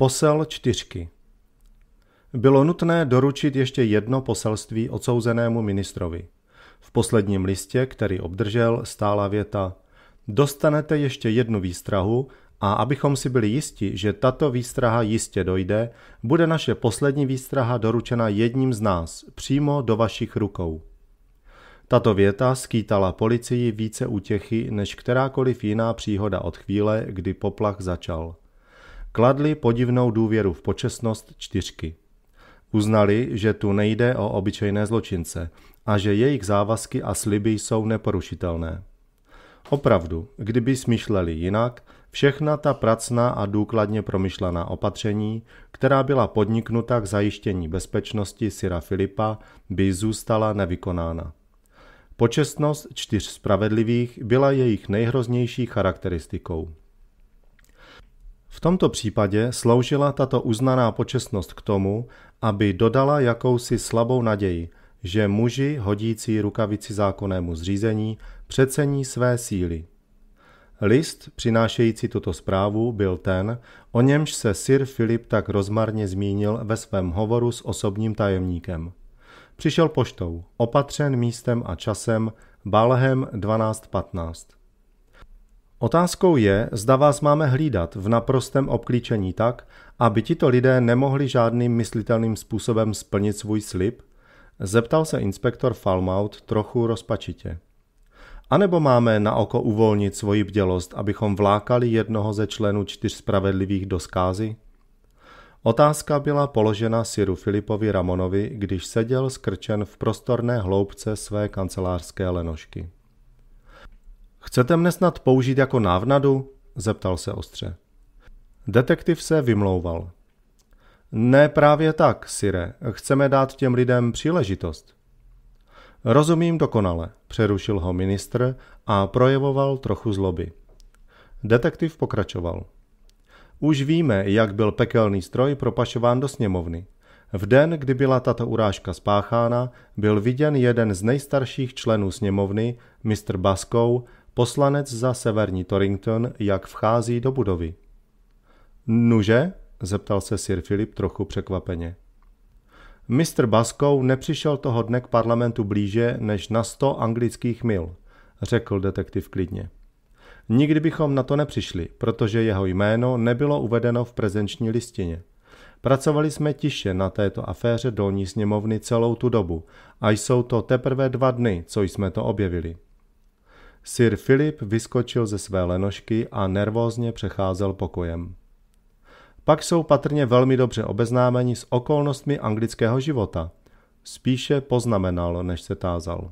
Posel čtyřky. Bylo nutné doručit ještě jedno poselství odsouzenému ministrovi. V posledním listě, který obdržel, stála věta Dostanete ještě jednu výstrahu a abychom si byli jisti, že tato výstraha jistě dojde, bude naše poslední výstraha doručena jedním z nás, přímo do vašich rukou. Tato věta skýtala policii více útěchy než kterákoliv jiná příhoda od chvíle, kdy poplach začal – kladli podivnou důvěru v počestnost čtyřky. Uznali, že tu nejde o obyčejné zločince a že jejich závazky a sliby jsou neporušitelné. Opravdu, kdyby smýšleli jinak, všechna ta pracná a důkladně promyšlená opatření, která byla podniknuta k zajištění bezpečnosti Syra Filipa, by zůstala nevykonána. Počestnost čtyř spravedlivých byla jejich nejhroznější charakteristikou. V tomto případě sloužila tato uznaná počestnost k tomu, aby dodala jakousi slabou naději, že muži hodící rukavici zákonnému zřízení přecení své síly. List přinášející tuto zprávu byl ten, o němž se Sir Filip tak rozmarně zmínil ve svém hovoru s osobním tajemníkem. Přišel poštou, opatřen místem a časem, Balhem 1215. Otázkou je, zda vás máme hlídat v naprostém obklíčení tak, aby tito lidé nemohli žádným myslitelným způsobem splnit svůj slib? Zeptal se inspektor Falmout trochu rozpačitě. A nebo máme na oko uvolnit svoji bdělost, abychom vlákali jednoho ze členů čtyř spravedlivých do skázy? Otázka byla položena Siru Filipovi Ramonovi, když seděl skrčen v prostorné hloubce své kancelářské lenošky. Chcete mne snad použít jako návnadu? zeptal se ostře. Detektiv se vymlouval. Ne právě tak, Sire. Chceme dát těm lidem příležitost. Rozumím dokonale, přerušil ho ministr a projevoval trochu zloby. Detektiv pokračoval. Už víme, jak byl pekelný stroj propašován do sněmovny. V den, kdy byla tato urážka spáchána, byl viděn jeden z nejstarších členů sněmovny, mistr Baskou, Poslanec za severní Torrington, jak vchází do budovy. Nuže? zeptal se Sir Philip trochu překvapeně. Mr. Baskou nepřišel toho dne k parlamentu blíže než na sto anglických mil, řekl detektiv klidně. Nikdy bychom na to nepřišli, protože jeho jméno nebylo uvedeno v prezenční listině. Pracovali jsme tiše na této aféře dolní sněmovny celou tu dobu a jsou to teprve dva dny, co jsme to objevili. Sir Filip vyskočil ze své lenošky a nervózně přecházel pokojem. Pak jsou patrně velmi dobře obeznámeni s okolnostmi anglického života. Spíše poznamenal, než se tázal.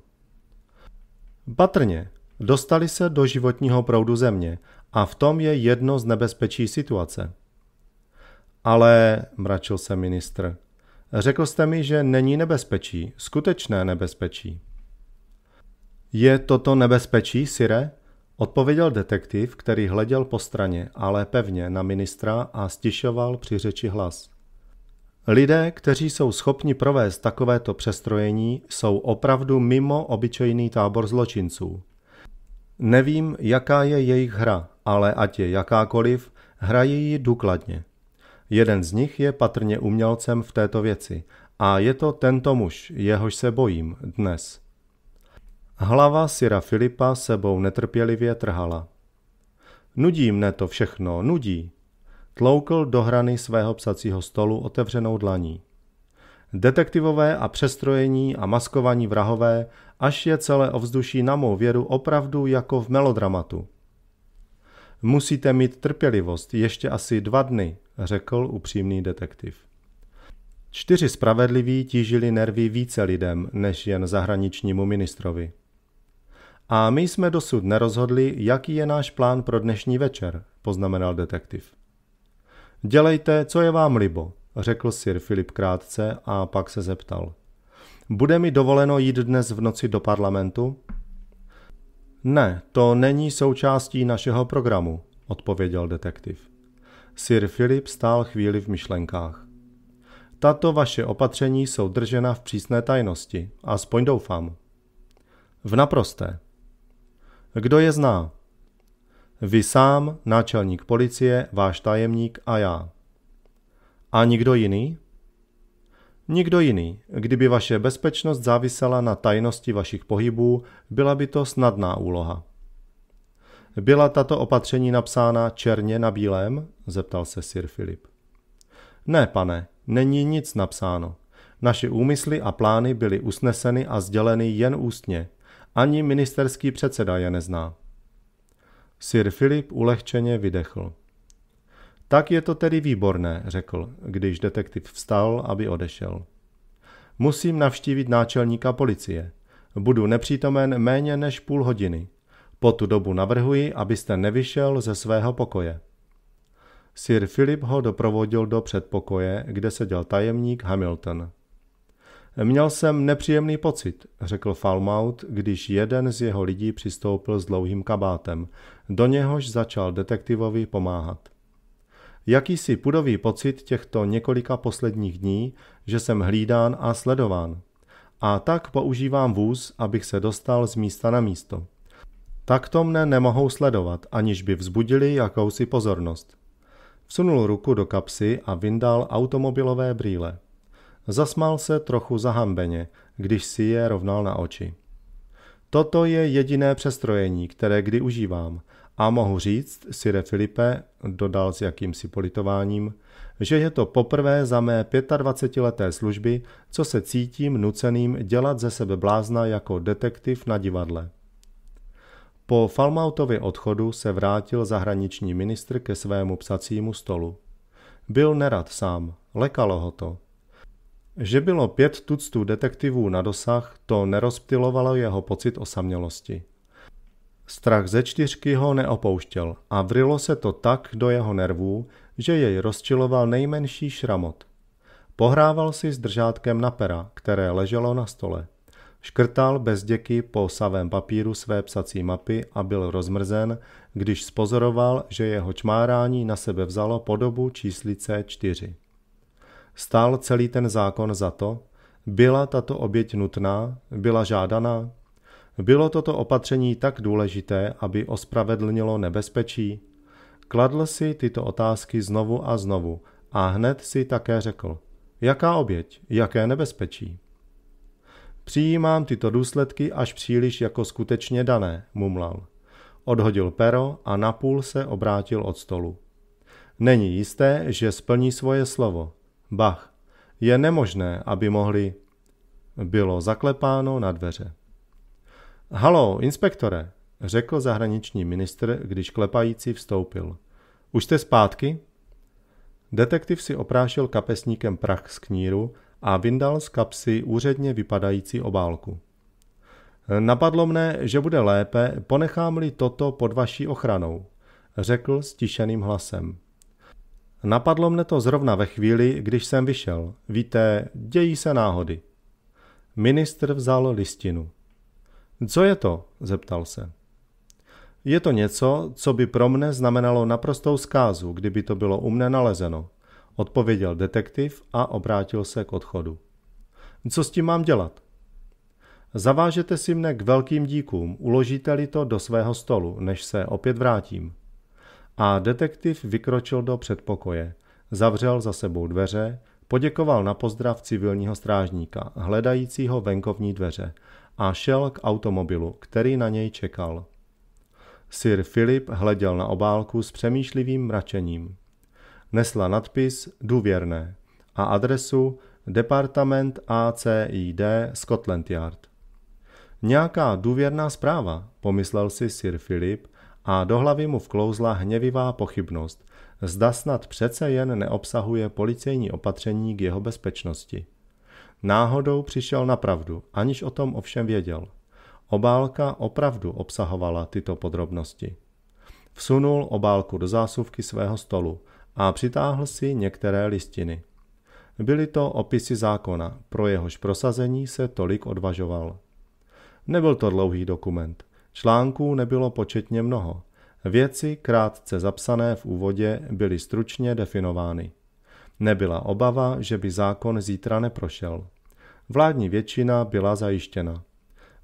Patrně, dostali se do životního proudu země a v tom je jedno z nebezpečí situace. Ale, mračil se ministr, řekl jste mi, že není nebezpečí, skutečné nebezpečí. Je toto nebezpečí, Sire? Odpověděl detektiv, který hleděl po straně, ale pevně na ministra a stišoval při řeči hlas. Lidé, kteří jsou schopni provést takovéto přestrojení, jsou opravdu mimo obyčejný tábor zločinců. Nevím, jaká je jejich hra, ale ať je jakákoliv, hrají ji důkladně. Jeden z nich je patrně umělcem v této věci a je to tento muž, jehož se bojím dnes – Hlava syra Filipa sebou netrpělivě trhala. Nudí mne to všechno, nudí. Tloukl do hrany svého psacího stolu otevřenou dlaní. Detektivové a přestrojení a maskovaní vrahové, až je celé ovzduší na mou věru opravdu jako v melodramatu. Musíte mít trpělivost, ještě asi dva dny, řekl upřímný detektiv. Čtyři spravedliví tížili nervy více lidem, než jen zahraničnímu ministrovi. A my jsme dosud nerozhodli, jaký je náš plán pro dnešní večer, poznamenal detektiv. Dělejte, co je vám libo, řekl sir Filip krátce a pak se zeptal. Bude mi dovoleno jít dnes v noci do parlamentu? Ne, to není součástí našeho programu, odpověděl detektiv. Sir Filip stál chvíli v myšlenkách. Tato vaše opatření jsou držena v přísné tajnosti, aspoň doufám. V naprosté, kdo je zná? Vy sám, náčelník policie, váš tajemník a já. A nikdo jiný? Nikdo jiný. Kdyby vaše bezpečnost závisela na tajnosti vašich pohybů, byla by to snadná úloha. Byla tato opatření napsána černě na bílém? zeptal se Sir Filip. Ne, pane, není nic napsáno. Naše úmysly a plány byly usneseny a sděleny jen ústně, ani ministerský předseda je nezná. Sir Filip ulehčeně vydechl. Tak je to tedy výborné, řekl, když detektiv vstal, aby odešel. Musím navštívit náčelníka policie. Budu nepřítomen méně než půl hodiny. Po tu dobu navrhuji, abyste nevyšel ze svého pokoje. Sir Philip ho doprovodil do předpokoje, kde seděl tajemník Hamilton. Měl jsem nepříjemný pocit, řekl Falmout, když jeden z jeho lidí přistoupil s dlouhým kabátem. Do něhož začal detektivovi pomáhat. Jakýsi pudový pocit těchto několika posledních dní, že jsem hlídán a sledován. A tak používám vůz, abych se dostal z místa na místo. Takto mne nemohou sledovat, aniž by vzbudili jakousi pozornost. Vsunul ruku do kapsy a vyndal automobilové brýle. Zasmál se trochu zahambeně, když si je rovnal na oči. Toto je jediné přestrojení, které kdy užívám a mohu říct, Sire Filipe, dodal s jakýmsi politováním, že je to poprvé za mé 25-leté služby, co se cítím nuceným dělat ze sebe blázna jako detektiv na divadle. Po Falmautově odchodu se vrátil zahraniční ministr ke svému psacímu stolu. Byl nerad sám, lekalo ho to. Že bylo pět tuctů detektivů na dosah, to nerozptilovalo jeho pocit osamělosti. Strach ze čtyřky ho neopouštěl a vrilo se to tak do jeho nervů, že jej rozčiloval nejmenší šramot. Pohrával si s držátkem na pera, které leželo na stole. Škrtal bez děky po savém papíru své psací mapy a byl rozmrzen, když spozoroval, že jeho čmárání na sebe vzalo podobu číslice čtyři. Stál celý ten zákon za to? Byla tato oběť nutná? Byla žádaná? Bylo toto opatření tak důležité, aby ospravedlnilo nebezpečí? Kladl si tyto otázky znovu a znovu a hned si také řekl, jaká oběť, jaké nebezpečí. Přijímám tyto důsledky až příliš jako skutečně dané, mumlal. Odhodil pero a napůl se obrátil od stolu. Není jisté, že splní svoje slovo. Bach, je nemožné, aby mohli... Bylo zaklepáno na dveře. Halo, inspektore, řekl zahraniční ministr, když klepající vstoupil. Už jste zpátky? Detektiv si oprášil kapesníkem prach z kníru a vyndal z kapsy úředně vypadající obálku. Napadlo mne, že bude lépe, ponechám-li toto pod vaší ochranou, řekl stišeným hlasem. Napadlo mne to zrovna ve chvíli, když jsem vyšel. Víte, dějí se náhody. Ministr vzal listinu. Co je to? zeptal se. Je to něco, co by pro mne znamenalo naprostou zkázu, kdyby to bylo u mne nalezeno, odpověděl detektiv a obrátil se k odchodu. Co s tím mám dělat? Zavážete si mne k velkým díkům, uložíte-li to do svého stolu, než se opět vrátím a detektiv vykročil do předpokoje. Zavřel za sebou dveře, poděkoval na pozdrav civilního strážníka, hledajícího venkovní dveře, a šel k automobilu, který na něj čekal. Sir Philip hleděl na obálku s přemýšlivým mračením. Nesla nadpis Důvěrné a adresu Departament ACID Scotland Yard. Nějaká důvěrná zpráva, pomyslel si Sir Philip a do hlavy mu vklouzla hněvivá pochybnost, zda snad přece jen neobsahuje policejní opatření k jeho bezpečnosti. Náhodou přišel na pravdu, aniž o tom ovšem věděl. Obálka opravdu obsahovala tyto podrobnosti. Vsunul obálku do zásuvky svého stolu a přitáhl si některé listiny. Byly to opisy zákona, pro jehož prosazení se tolik odvažoval. Nebyl to dlouhý dokument – Článků nebylo početně mnoho. Věci, krátce zapsané v úvodě, byly stručně definovány. Nebyla obava, že by zákon zítra neprošel. Vládní většina byla zajištěna.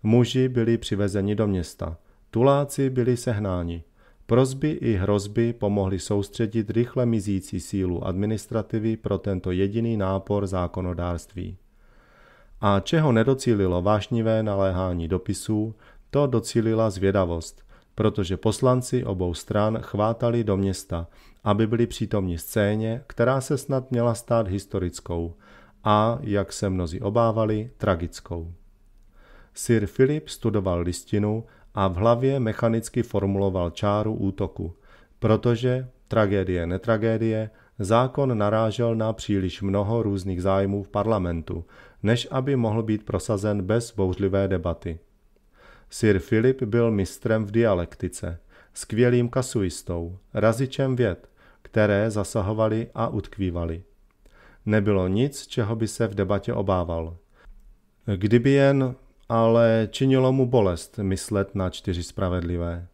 Muži byli přivezeni do města, tuláci byli sehnáni. Prozby i hrozby pomohly soustředit rychle mizící sílu administrativy pro tento jediný nápor zákonodárství. A čeho nedocílilo vášnivé naléhání dopisů, to docílila zvědavost, protože poslanci obou stran chvátali do města, aby byli přítomni scéně, která se snad měla stát historickou a, jak se mnozí obávali, tragickou. Sir Philip studoval listinu a v hlavě mechanicky formuloval čáru útoku, protože, tragédie netragédie, zákon narážel na příliš mnoho různých zájmů v parlamentu, než aby mohl být prosazen bez bouřlivé debaty. Sir Filip byl mistrem v dialektice, skvělým kasuistou, razičem věd, které zasahovali a utkvívali. Nebylo nic, čeho by se v debatě obával. Kdyby jen, ale činilo mu bolest myslet na čtyři spravedlivé.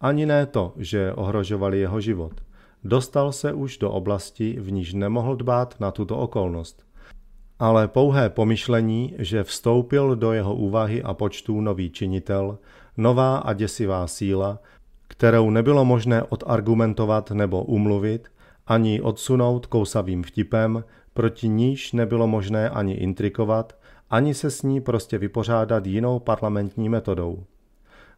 Ani ne to, že ohrožovali jeho život. Dostal se už do oblasti, v níž nemohl dbát na tuto okolnost. Ale pouhé pomyšlení, že vstoupil do jeho úvahy a počtů nový činitel, nová a děsivá síla, kterou nebylo možné odargumentovat nebo umluvit, ani odsunout kousavým vtipem, proti níž nebylo možné ani intrikovat, ani se s ní prostě vypořádat jinou parlamentní metodou.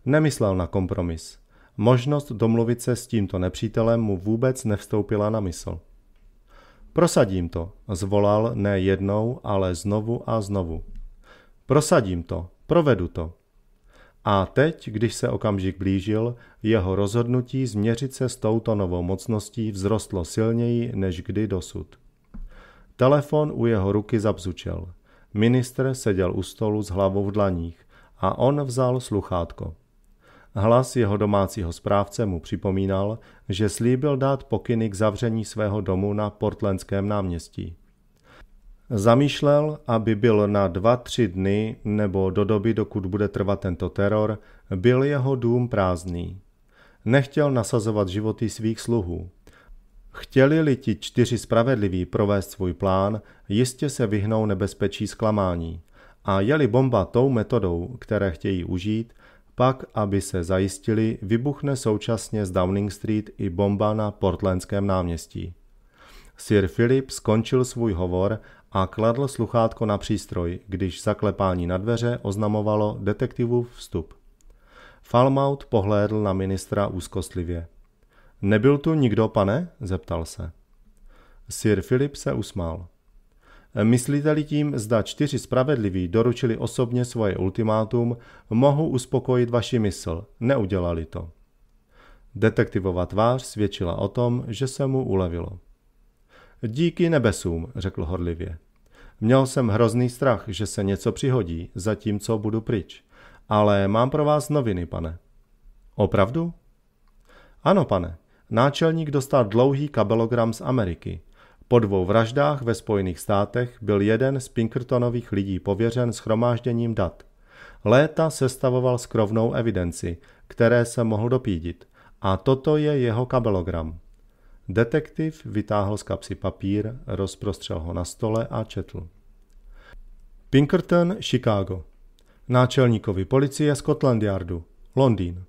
Nemyslel na kompromis. Možnost domluvit se s tímto nepřítelem mu vůbec nevstoupila na mysl. Prosadím to, zvolal ne jednou, ale znovu a znovu. Prosadím to, provedu to. A teď, když se okamžik blížil, jeho rozhodnutí změřit se s touto novou mocností vzrostlo silněji než kdy dosud. Telefon u jeho ruky zabzučel. Ministr seděl u stolu s hlavou v dlaních a on vzal sluchátko. Hlas jeho domácího správce mu připomínal, že slíbil dát pokyny k zavření svého domu na portlenském náměstí. Zamýšlel, aby byl na dva, tři dny nebo do doby, dokud bude trvat tento teror, byl jeho dům prázdný. Nechtěl nasazovat životy svých sluhů. Chtěli-li ti čtyři spravedliví provést svůj plán, jistě se vyhnou nebezpečí zklamání. A je-li bomba tou metodou, které chtějí užít, pak, aby se zajistili, vybuchne současně z Downing Street i bomba na Portlandském náměstí. Sir Philip skončil svůj hovor a kladl sluchátko na přístroj, když zaklepání na dveře oznamovalo detektivu vstup. Falmout pohlédl na ministra úzkostlivě. Nebyl tu nikdo, pane? zeptal se. Sir Philip se usmál. Myslíte-li tím, zda čtyři spravedliví doručili osobně svoje ultimátum, mohu uspokojit vaši mysl, neudělali to. Detektivova tvář svědčila o tom, že se mu ulevilo. Díky nebesům, řekl horlivě. Měl jsem hrozný strach, že se něco přihodí, zatímco budu pryč. Ale mám pro vás noviny, pane. Opravdu? Ano, pane. Náčelník dostal dlouhý kabelogram z Ameriky. Po dvou vraždách ve Spojených státech byl jeden z Pinkertonových lidí pověřen schromážděním dat. Léta sestavoval skrovnou evidenci, které se mohl dopídit. A toto je jeho kabelogram. Detektiv vytáhl z kapsy papír, rozprostřel ho na stole a četl. Pinkerton, Chicago. Náčelníkovi policie Scotland Yardu, Londýn.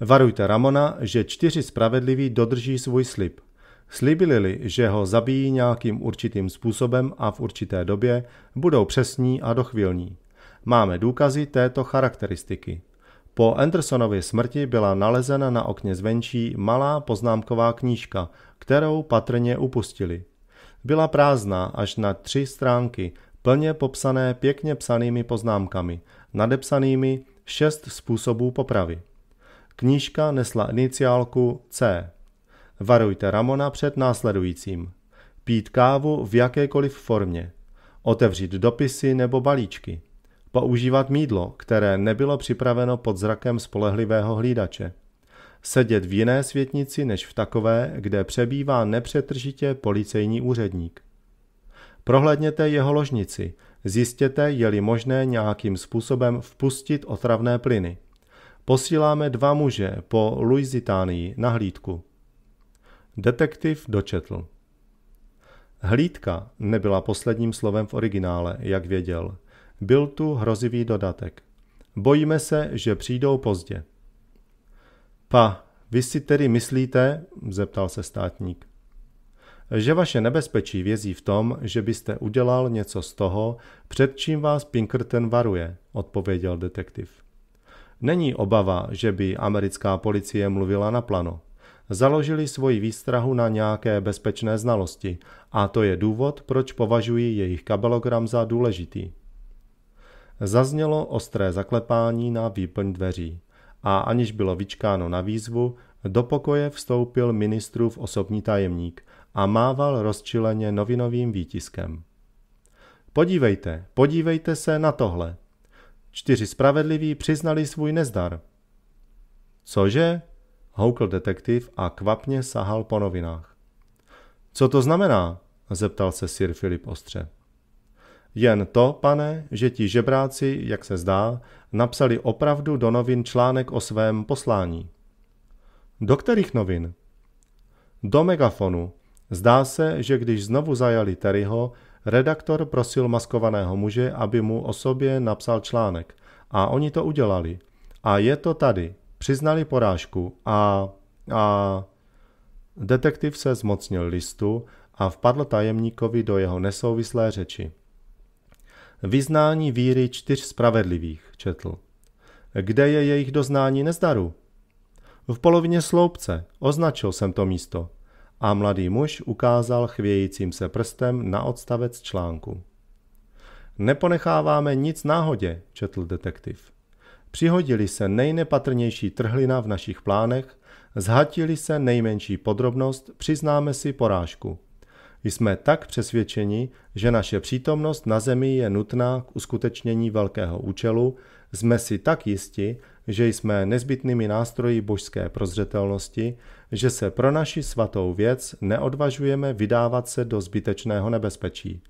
Varujte Ramona, že čtyři spravedliví dodrží svůj slib – Slíbili, že ho zabijí nějakým určitým způsobem a v určité době, budou přesní a dochvilní. Máme důkazy této charakteristiky. Po Andersonově smrti byla nalezena na okně zvenčí malá poznámková knížka, kterou patrně upustili. Byla prázdná až na tři stránky, plně popsané pěkně psanými poznámkami, nadepsanými šest způsobů popravy. Knížka nesla iniciálku C. Varujte Ramona před následujícím. Pít kávu v jakékoliv formě. Otevřít dopisy nebo balíčky. Používat mídlo, které nebylo připraveno pod zrakem spolehlivého hlídače. Sedět v jiné světnici než v takové, kde přebývá nepřetržitě policejní úředník. Prohlédněte jeho ložnici, zjistěte, je-li možné nějakým způsobem vpustit otravné plyny. Posíláme dva muže po Luizitánii na hlídku. Detektiv dočetl. Hlídka nebyla posledním slovem v originále, jak věděl. Byl tu hrozivý dodatek. Bojíme se, že přijdou pozdě. Pa, vy si tedy myslíte, zeptal se státník, že vaše nebezpečí vězí v tom, že byste udělal něco z toho, před čím vás Pinkerton varuje, odpověděl detektiv. Není obava, že by americká policie mluvila na plano založili svoji výstrahu na nějaké bezpečné znalosti a to je důvod, proč považuji jejich kabelogram za důležitý. Zaznělo ostré zaklepání na výplň dveří a aniž bylo vyčkáno na výzvu, do pokoje vstoupil ministrův osobní tajemník a mával rozčileně novinovým výtiskem. Podívejte, podívejte se na tohle. Čtyři spravedliví přiznali svůj nezdar. Cože? houkl detektiv a kvapně sahal po novinách. Co to znamená? zeptal se Sir Filip ostře. Jen to, pane, že ti žebráci, jak se zdá, napsali opravdu do novin článek o svém poslání. Do kterých novin? Do megafonu. Zdá se, že když znovu zajali Terryho, redaktor prosil maskovaného muže, aby mu o sobě napsal článek. A oni to udělali. A je to tady, přiznali porážku a, a detektiv se zmocnil listu a vpadl tajemníkovi do jeho nesouvislé řeči. Vyznání víry čtyř spravedlivých, četl. Kde je jejich doznání nezdaru? V polovině sloupce, označil jsem to místo. A mladý muž ukázal chvějícím se prstem na odstavec článku. Neponecháváme nic náhodě, četl detektiv. Přihodili se nejnepatrnější trhlina v našich plánech, zhatili se nejmenší podrobnost, přiznáme si porážku. Jsme tak přesvědčeni, že naše přítomnost na Zemi je nutná k uskutečnění velkého účelu, jsme si tak jisti, že jsme nezbytnými nástroji božské prozřetelnosti, že se pro naši svatou věc neodvažujeme vydávat se do zbytečného nebezpečí.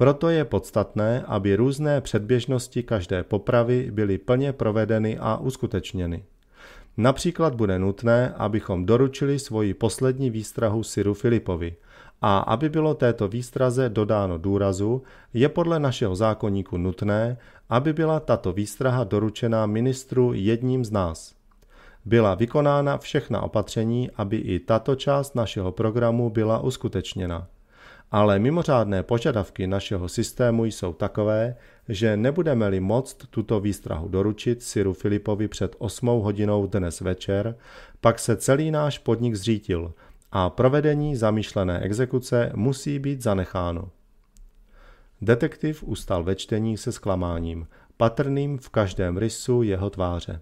Proto je podstatné, aby různé předběžnosti každé popravy byly plně provedeny a uskutečněny. Například bude nutné, abychom doručili svoji poslední výstrahu Siru Filipovi a aby bylo této výstraze dodáno důrazu, je podle našeho zákonníku nutné, aby byla tato výstraha doručena ministru jedním z nás. Byla vykonána všechna opatření, aby i tato část našeho programu byla uskutečněna ale mimořádné požadavky našeho systému jsou takové, že nebudeme-li moct tuto výstrahu doručit Siru Filipovi před 8 hodinou dnes večer, pak se celý náš podnik zřítil a provedení zamýšlené exekuce musí být zanecháno. Detektiv ustal ve čtení se zklamáním, patrným v každém rysu jeho tváře.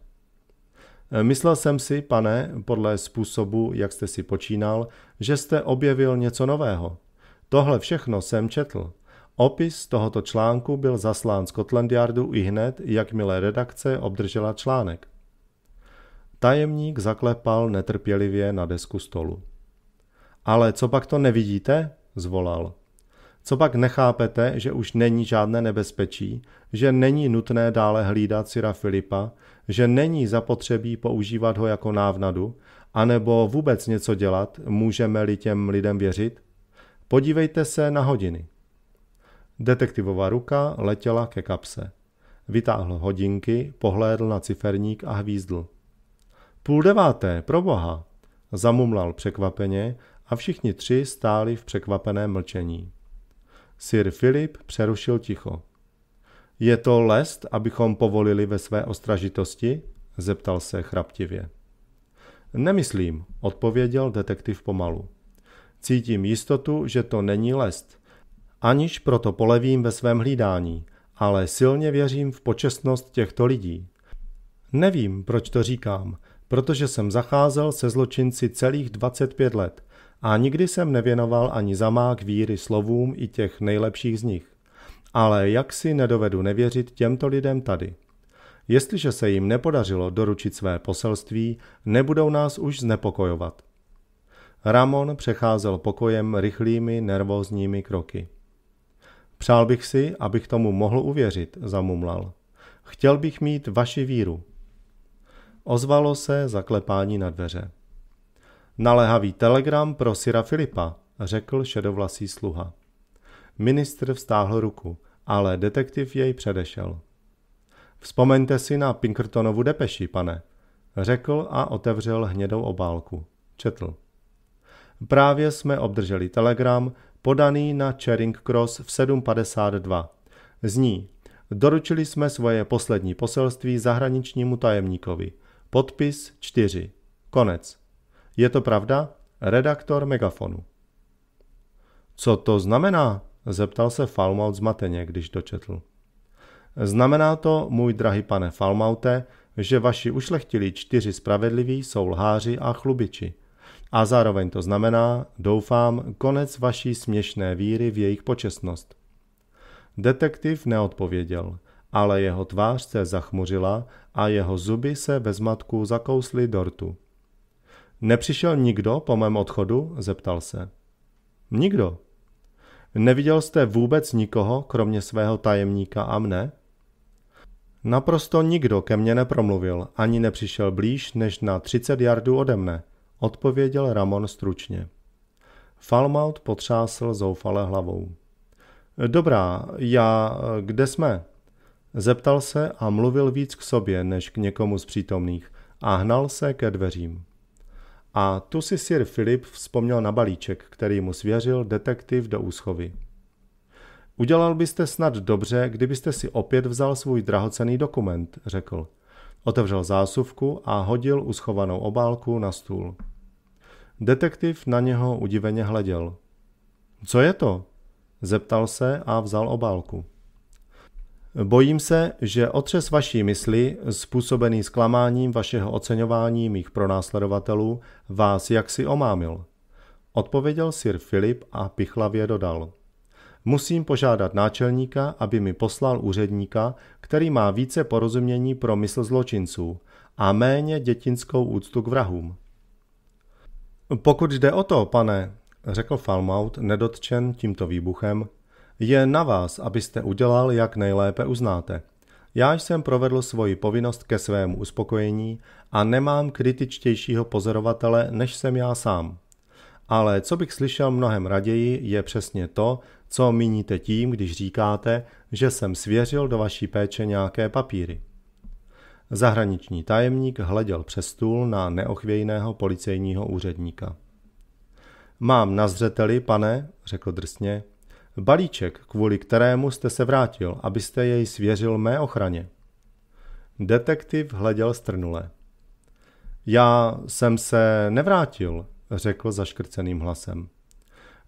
Myslel jsem si, pane, podle způsobu, jak jste si počínal, že jste objevil něco nového – Tohle všechno jsem četl. Opis tohoto článku byl zaslán Scotland Yardu i hned, jakmile redakce obdržela článek. Tajemník zaklepal netrpělivě na desku stolu. Ale co pak to nevidíte? zvolal. Co pak nechápete, že už není žádné nebezpečí, že není nutné dále hlídat Syra Filipa, že není zapotřebí používat ho jako návnadu, anebo vůbec něco dělat, můžeme-li těm lidem věřit? Podívejte se na hodiny. Detektivová ruka letěla ke kapse. Vytáhl hodinky, pohlédl na ciferník a hvízdl. Půl deváté, proboha, zamumlal překvapeně a všichni tři stáli v překvapeném mlčení. Sir Filip přerušil ticho. Je to lest, abychom povolili ve své ostražitosti? zeptal se chraptivě. Nemyslím, odpověděl detektiv pomalu. Cítím jistotu, že to není lest. Aniž proto polevím ve svém hlídání, ale silně věřím v počestnost těchto lidí. Nevím, proč to říkám, protože jsem zacházel se zločinci celých 25 let a nikdy jsem nevěnoval ani zamák víry slovům i těch nejlepších z nich. Ale jak si nedovedu nevěřit těmto lidem tady? Jestliže se jim nepodařilo doručit své poselství, nebudou nás už znepokojovat. Ramon přecházel pokojem rychlými nervózními kroky. Přál bych si, abych tomu mohl uvěřit, zamumlal. Chtěl bych mít vaši víru. Ozvalo se zaklepání na dveře. Naléhavý telegram pro Syra Filipa, řekl šedovlasý sluha. Ministr vstáhl ruku, ale detektiv jej předešel. Vzpomeňte si na Pinkertonovu depeši, pane, řekl a otevřel hnědou obálku. Četl. Právě jsme obdrželi telegram podaný na Charing Cross v 7.52. Zní, doručili jsme svoje poslední poselství zahraničnímu tajemníkovi. Podpis 4. Konec. Je to pravda? Redaktor Megafonu. Co to znamená? zeptal se Falmout zmateně, když dočetl. Znamená to, můj drahý pane Falmaute, že vaši ušlechtilí čtyři spravedliví jsou lháři a chlubiči – a zároveň to znamená, doufám, konec vaší směšné víry v jejich počestnost. Detektiv neodpověděl, ale jeho tvář se zachmuřila a jeho zuby se ve zmatku zakously do rtu. Nepřišel nikdo po mém odchodu? zeptal se. Nikdo. Neviděl jste vůbec nikoho, kromě svého tajemníka a mne? Naprosto nikdo ke mně nepromluvil, ani nepřišel blíž než na 30 jardů ode mne – odpověděl Ramon stručně. Falmout potřásl zoufale hlavou. Dobrá, já... kde jsme? Zeptal se a mluvil víc k sobě, než k někomu z přítomných a hnal se ke dveřím. A tu si sir Filip vzpomněl na balíček, který mu svěřil detektiv do úschovy. Udělal byste snad dobře, kdybyste si opět vzal svůj drahocený dokument, řekl. Otevřel zásuvku a hodil uschovanou obálku na stůl. Detektiv na něho udiveně hleděl. Co je to? Zeptal se a vzal obálku. Bojím se, že otřes vaší mysli, způsobený zklamáním vašeho oceňování mých pronásledovatelů, vás jaksi omámil. Odpověděl sir Filip a pichlavě dodal. Musím požádat náčelníka, aby mi poslal úředníka, který má více porozumění pro mysl zločinců a méně dětinskou úctu k vrahům. Pokud jde o to, pane, řekl Falmout, nedotčen tímto výbuchem, je na vás, abyste udělal, jak nejlépe uznáte. Já jsem provedl svoji povinnost ke svému uspokojení a nemám kritičtějšího pozorovatele, než jsem já sám. Ale co bych slyšel mnohem raději, je přesně to, co míníte tím, když říkáte, že jsem svěřil do vaší péče nějaké papíry. Zahraniční tajemník hleděl přes stůl na neochvějného policejního úředníka. Mám na zřeteli, pane, řekl drsně, balíček, kvůli kterému jste se vrátil, abyste jej svěřil mé ochraně. Detektiv hleděl strnule. Já jsem se nevrátil, řekl zaškrceným hlasem.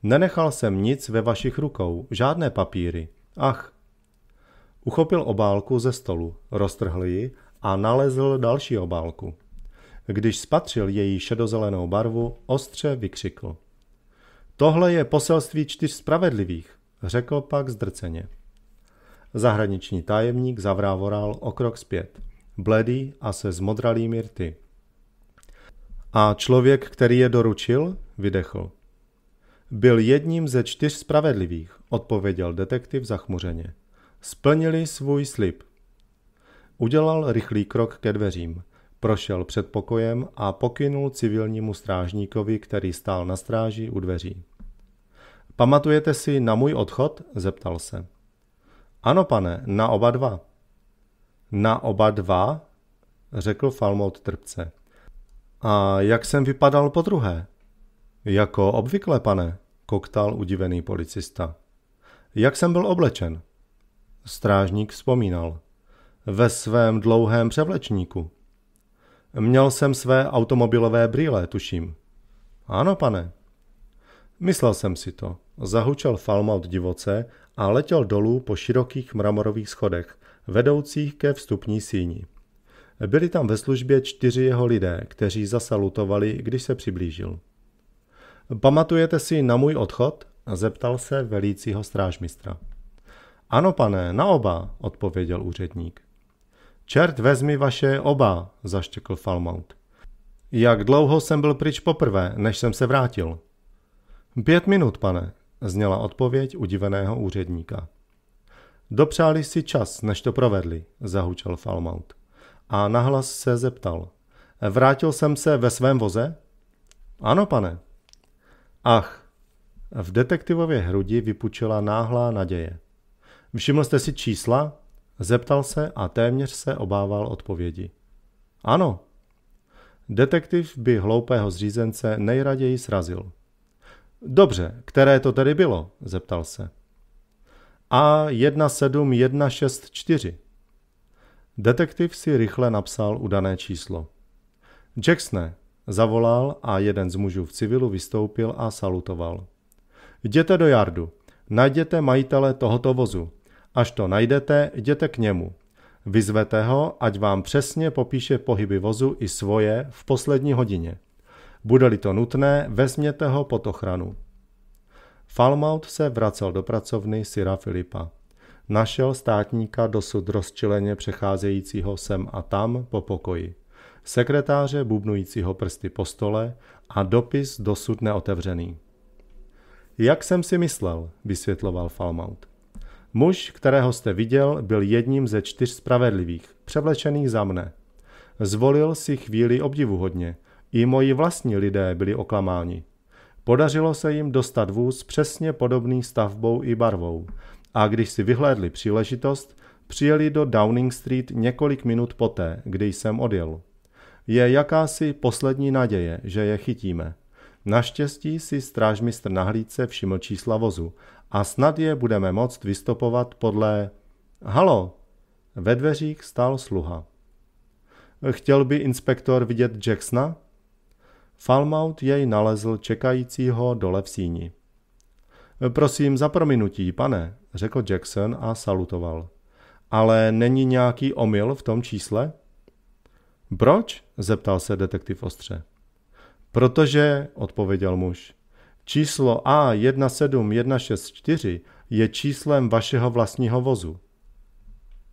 Nenechal jsem nic ve vašich rukou, žádné papíry. Ach. Uchopil obálku ze stolu, roztrhl ji a nalezl další obálku. Když spatřil její šedozelenou barvu, ostře vykřikl. Tohle je poselství čtyř spravedlivých, řekl pak zdrceně. Zahraniční tajemník zavrávoral o krok zpět, bledý a se zmodralými rty. A člověk, který je doručil, vydechl. Byl jedním ze čtyř spravedlivých, odpověděl detektiv zachmuřeně. Splnili svůj slib. Udělal rychlý krok ke dveřím. Prošel před pokojem a pokynul civilnímu strážníkovi, který stál na stráži u dveří. Pamatujete si na můj odchod? zeptal se. Ano, pane, na oba dva. Na oba dva? řekl Falmout trpce. A jak jsem vypadal po druhé? Jako obvykle, pane, koktal udivený policista. Jak jsem byl oblečen? Strážník vzpomínal. Ve svém dlouhém převlečníku. Měl jsem své automobilové brýle, tuším. Ano, pane. Myslel jsem si to. Zahučel od divoce a letěl dolů po širokých mramorových schodech, vedoucích ke vstupní síni. Byli tam ve službě čtyři jeho lidé, kteří zasalutovali, když se přiblížil. Pamatujete si na můj odchod? zeptal se velícího strážmistra. Ano, pane, na oba, odpověděl úředník. Čert vezmi vaše oba, zaštěkl Falmout. Jak dlouho jsem byl pryč poprvé, než jsem se vrátil? Pět minut, pane, zněla odpověď udiveného úředníka. Dopřáli si čas, než to provedli, zahučel Falmout a nahlas se zeptal. Vrátil jsem se ve svém voze? Ano, pane. Ach, v detektivově hrudi vypučila náhlá naděje. Všiml jste si čísla? Zeptal se a téměř se obával odpovědi. Ano. Detektiv by hloupého zřízence nejraději srazil. Dobře, které to tedy bylo? zeptal se. A17164. Detektiv si rychle napsal udané číslo. Jacksone, zavolal a jeden z mužů v civilu vystoupil a salutoval. Jděte do jardu, najděte majitele tohoto vozu. Až to najdete, jděte k němu. Vyzvete ho, ať vám přesně popíše pohyby vozu i svoje v poslední hodině. Bude-li to nutné, vezměte ho pod ochranu. Falmout se vracel do pracovny Syra Filipa. Našel státníka dosud rozčileně přecházejícího sem a tam po pokoji. Sekretáře bubnujícího prsty po stole a dopis dosud neotevřený. Jak jsem si myslel, vysvětloval Falmout. Muž, kterého jste viděl, byl jedním ze čtyř spravedlivých, převlečených za mne. Zvolil si chvíli obdivuhodně. I moji vlastní lidé byli oklamáni. Podařilo se jim dostat vůz přesně podobný stavbou i barvou, a když si vyhlédli příležitost, přijeli do Downing Street několik minut poté, kdy jsem odjel. Je jakási poslední naděje, že je chytíme. Naštěstí si strážmistr na hlídce všiml čísla vozu a snad je budeme moct vystopovat podle... Halo! Ve dveřích stál sluha. Chtěl by inspektor vidět Jacksona? Falmout jej nalezl čekajícího dole v síni. Prosím za prominutí, pane, řekl Jackson a salutoval. Ale není nějaký omyl v tom čísle? Proč? zeptal se detektiv ostře. Protože, odpověděl muž, číslo A17164 je číslem vašeho vlastního vozu.